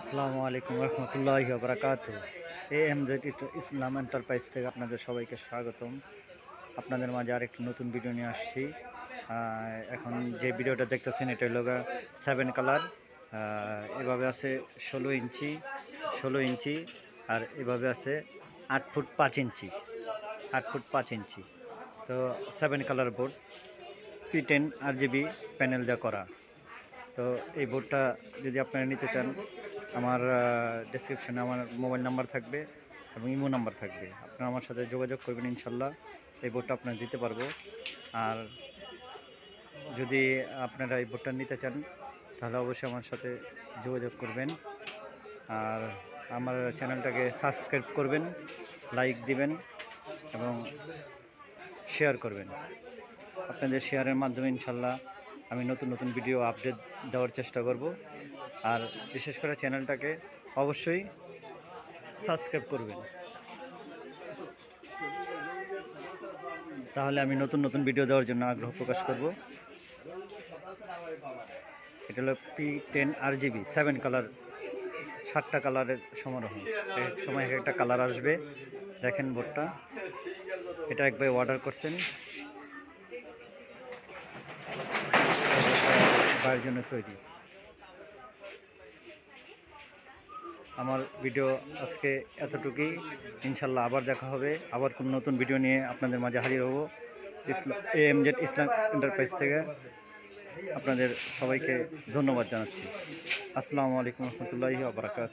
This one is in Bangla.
আসসালামু আলাইকুম রহমতুল্লাহ বরাকাত A M Z Islam enterprise থেকে আপনাদের সবাইকে স্বাগতম আপনাদের মাঝে আরেকটি নতুন ভিডিও নিয়ে আসছি এখন যে ভিডিওটা দেখতেছেন এটা হলো সেভেন কালার এভাবে আছে ষোলো ইঞ্চি ষোলো ইঞ্চি আর এভাবে আছে আট ফুট পাঁচ ইঞ্চি আট ফুট পাঁচ ইঞ্চি তো seven colour board P ten R GB panel যা করা তো এই বোর্ডটা যদি আপনারা নিতে চান আমার ডিসক্রিপশানে আমার মোবাইল নাম্বার থাকবে এবং ইমো নাম্বার থাকবে আপনারা আমার সাথে যোগাযোগ করবেন ইনশাল্লাহ এই বোর্ডটা আপনার দিতে পারবো আর যদি আপনারা এই বোর্ডটা নিতে চান তাহলে অবশ্যই আমার সাথে যোগাযোগ করবেন আর আমার চ্যানেলটাকে সাবস্ক্রাইব করবেন লাইক দিবেন এবং শেয়ার করবেন আপনাদের শেয়ারের মাধ্যমে ইনশাল্লাহ আমি নতুন নতুন ভিডিও আপডেট দেওয়ার চেষ্টা করব আর বিশেষ করে চ্যানেলটাকে অবশ্যই সাবস্ক্রাইব করবেন তাহলে আমি নতুন নতুন ভিডিও দেওয়ার জন্য আগ্রহ প্রকাশ করব এটা হলো P ten R GB seven colour সাতটা কালারের সমারোহ এক সময় এক একটা কালার আসবে দেখেন বোর্ডটা এটা একবার অর্ডার করছেন তার জন্য তৈরি আমার ভিডিও আজকে এতটুকুই ইনশাল্লাহ আবার দেখা হবে আবার কোনো নতুন ভিডিও নিয়ে আপনাদের মাঝে হাজির হব Islam M Z Islam enterprise থেকে আপনাদের সবাইকে ধন্যবাদ জানাচ্ছি আসসালামু আলাইকুম রহমতুল্লাহ বারাকাত